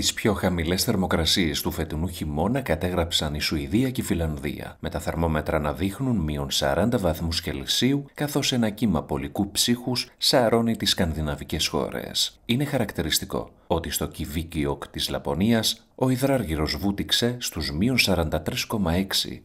Τις πιο χαμηλές θερμοκρασίες του φετινού χειμώνα κατέγραψαν η Σουηδία και η Φιλανδία, με τα θερμόμετρα να δείχνουν μείον 40 βαθμούς Κελσίου, καθώς ένα κύμα πολικού ψύχους σαρώνει τις σκανδιναβικές χώρες. Είναι χαρακτηριστικό ότι στο Κιβίκιοκ της Λαπωνίας ο υδράργυρος βούτυξε στους μείον 43,6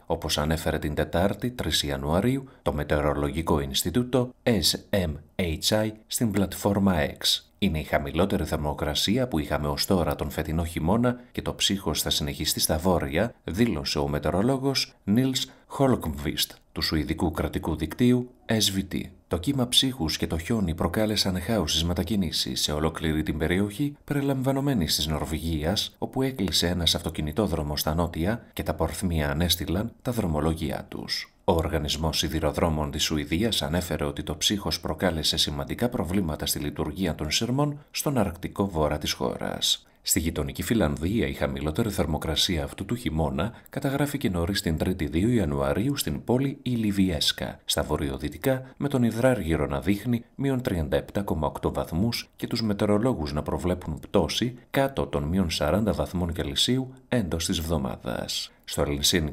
όπως ανέφερε την Τετάρτη 3 Ιανουαρίου το Μετεωρολογικό Ινστιτούτο SMHI στην πλατφόρμα X. Είναι η χαμηλότερη θερμοκρασία που είχαμε ως τώρα τον φετινό χειμώνα και το ψύχος θα συνεχιστεί στα βόρεια, δήλωσε ο μετεωρολόγος Νίλς Χόλκμβιστ του Σουηδικού Κρατικού Δικτύου SVT. Το κύμα ψύχους και το χιόνι προκάλεσαν χάουσις μετακινήσεις σε ολόκληρη την περιοχή, περιλαμβανομένη της Νορβηγίας, όπου έκλεισε ένας αυτοκινητόδρομος στα νότια και τα πορθμία ανέστηλαν τα δρομολόγια τους. Ο Οργανισμός Σιδηροδρόμων της Σουηδίας ανέφερε ότι το ψύχος προκάλεσε σημαντικά προβλήματα στη λειτουργία των σειρμών στον αρκτικό βόρα της χώρας. Στη γειτονική Φιλανδία η χαμηλότερη θερμοκρασία αυτού του χειμώνα καταγράφηκε νωρίς την 3η 2 Ιανουαρίου στην πόλη Ηλιβιέσκα, στα βορειοδυτικά, με τον υδράργυρο να δείχνει μείον 37,8 βαθμούς και τους μετεωρολόγους να προβλέπουν πτώση κάτω των μείον 40 βαθμών Κελσίου έντος της βδομάδας. Στο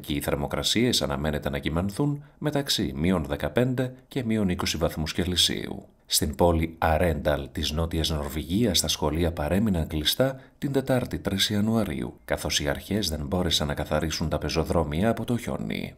και οι θερμοκρασίες αναμένεται να κυμανθούν μεταξύ μείον 15 και μείον 20 βαθμούς Κελσίου. Στην πόλη Αρένταλ της Νότιας Νορβηγίας τα σχολεία παρέμειναν κλειστά την Τετάρτη 3 Ιανουαρίου, καθώς οι αρχές δεν μπόρεσαν να καθαρίσουν τα πεζοδρόμια από το χιόνι.